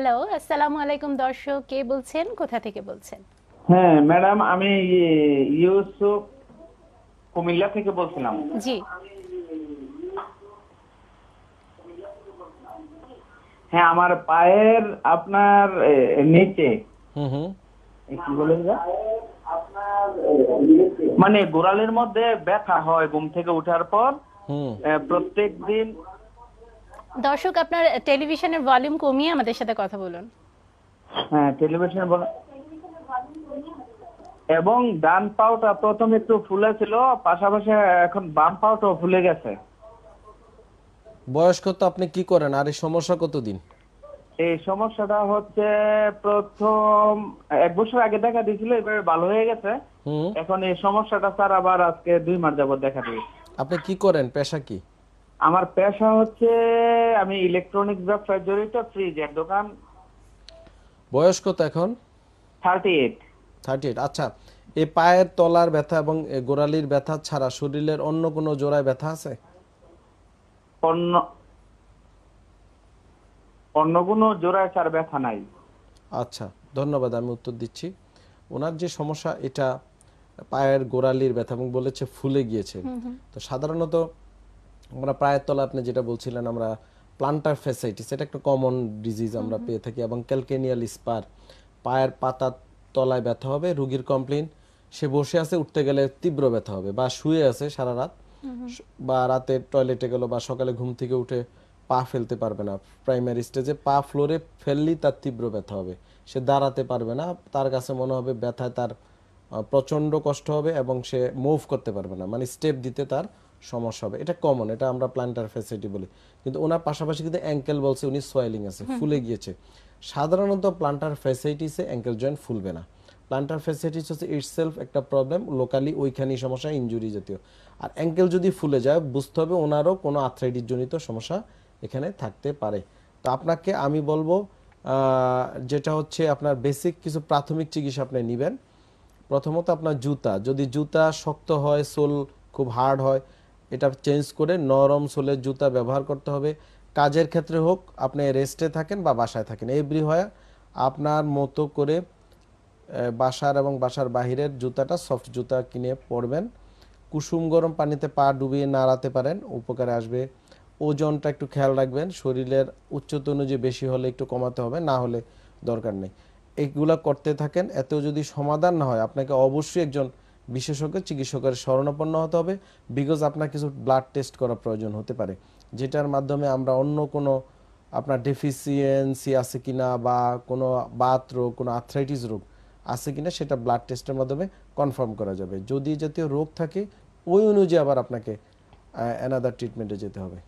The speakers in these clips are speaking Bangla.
হ্যালো আসসালামু আলাইকুম দর্শক কে বলছেন কোথা থেকে বলছেন হ্যাঁ ম্যাডাম আমি ইউসুফ কুমিল্লা থেকে বলছিলাম জি হ্যাঁ আমার পায়ের আপনার নিচে কি বলেন মানে গোড়ালের মধ্যে ব্যথা হয় ঘুম থেকে উঠার পর প্রত্যেক দিন দর্শক আপনার টেলিভিশনের ভলিউম কমিয়ে আমাদের সাথে কথা বলুন হ্যাঁ টেলিভিশন এবং ডান পাওটা প্রথমে একটু ফুলে ছিল পাশাপাশি এখন বাম পাওটাও ফুলে গেছে বয়স্ক তো আপনি কি করেন আর এই সমস্যা কতদিন এই সমস্যাটা হচ্ছে প্রথম এক বছর আগে দেখা দিয়েছিল এবারে ভালো হয়ে গেছে এখন এই সমস্যাটা স্যার আবার আজকে দুই মাস যাবত দেখা দিয়েছে আপনি কি করেন পেশা কি আমার পেশা হচ্ছে আমি ইলেকট্রনিক্স ব্যবসায় জড়িত ফ্রিজের দোকান বয়স কত এখন থার্টি এইট আচ্ছা এই পায়ের তলার ব্যথা এবং গোড়ালির ব্যথা ছাড়া শরীরের অন্য কোনো জোড়ায় ব্যথা আছে অন্য অন্য কোনো জোড়ায় ছাড়া ব্যথা নাই আচ্ছা ধন্যবাদ আমি উত্তর দিচ্ছি ওনার যে সমস্যা এটা পায়ের গোড়ালির ব্যথা এবং বলেছে ফুলে গিয়েছে তো সাধারণত আমরা প্রায় তলা আপনি যেটা বলছিলেন আমরা প্লান্টার ফ্যাসাইটিস এটা একটা কমন ডিজিজ আমরা পেয়ে থাকি এবং ক্যালকেনিয়াল স্পার পায়ের পাতার তলায় ব্যথা হবে রুগীর কমপ্লেন সে বসে আছে উঠতে গেলে তীব্র ব্যথা হবে বা শুয়ে আছে সারা রাত বা রাতে টয়লেটে গেল বা সকালে ঘুম থেকে উঠে পা ফেলতে পারবে না প্রাইমারি স্টেজে পা ফ্লোরে ফেললেই তার তীব্র ব্যথা হবে সে দাঁড়াতে পারবে না তার কাছে মনে হবে ব্যথায় তার প্রচণ্ড কষ্ট হবে এবং সে মুভ করতে পারবে না মানে স্টেপ দিতে তার সমস্যা হবে এটা কমন এটা আমরা প্ল্যান্টার ফ্যাসিলিটি বলি কিন্তু ওনার পাশাপাশি কিন্তু অ্যাঙ্কেল বলছে উনি সোয়েলিং আছে ফুলে গিয়েছে সাধারণত প্ল্যান্টার ফ্যাসিলিটিসে অ্যাঙ্কেল জয়েন্ট ফুলবে না প্ল্যান্টার ফ্যাসিলিটিস হচ্ছে ইটস একটা প্রবলেম লোকালি ওইখানেই সমস্যা ইঞ্জুরি জাতীয় আর অ্যাঙ্কেল যদি ফুলে যায় বুঝতে হবে ওনারও কোনো আথ্রাইটিস জনিত সমস্যা এখানে থাকতে পারে তো আপনাকে আমি বলবো যেটা হচ্ছে আপনার বেসিক কিছু প্রাথমিক চিকিৎসা আপনি নেবেন প্রথমত আপনার জুতা যদি জুতা শক্ত হয় সোল খুব হার্ড হয় এটা চেঞ্জ করে নরম সোলের জুতা ব্যবহার করতে হবে কাজের ক্ষেত্রে হোক আপনি রেস্টে থাকেন বা বাসায় থাকেন এভরি হয় আপনার মতো করে বাসার এবং বাসার বাহিরের জুতাটা সফট জুতা কিনে পরবেন কুসুম গরম পানিতে পা ডুবিয়ে নাড়াতে পারেন উপকারে আসবে ওজনটা একটু খেয়াল রাখবেন শরীরের উচ্চতা অনুযায়ী বেশি হলে একটু কমাতে হবে না হলে দরকার নেই এইগুলা করতে থাকেন এতেও যদি সমাধান না হয় আপনাকে অবশ্যই একজন বিশেষজ্ঞ চিকিৎসকের শরণাপন্ন হতে হবে বিকজ আপনার কিছু ব্লাড টেস্ট করা প্রয়োজন হতে পারে যেটার মাধ্যমে আমরা অন্য কোনো আপনার ডেফিসিয়েন্সি আছে কিনা বা কোনো বাত রোগ কোনো আর্থ্রাইটিস রোগ আছে কিনা সেটা ব্লাড টেস্টের মাধ্যমে কনফার্ম করা যাবে যদি জাতীয় রোগ থাকে ওই অনুযায়ী আবার আপনাকে অ্যানাদার ট্রিটমেন্টে যেতে হবে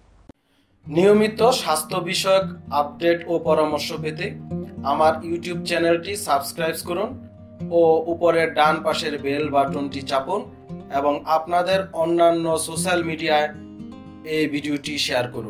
নিয়মিত স্বাস্থ্য বিষয়ক আপডেট ও পরামর্শ পেতে আমার ইউটিউব চ্যানেলটি সাবস্ক্রাইব করুন ও উপরের ডান পাশের বেল বাটনটি চাপুন এবং আপনাদের অন্যান্য সোশ্যাল মিডিয়ায় এই ভিডিওটি শেয়ার করুন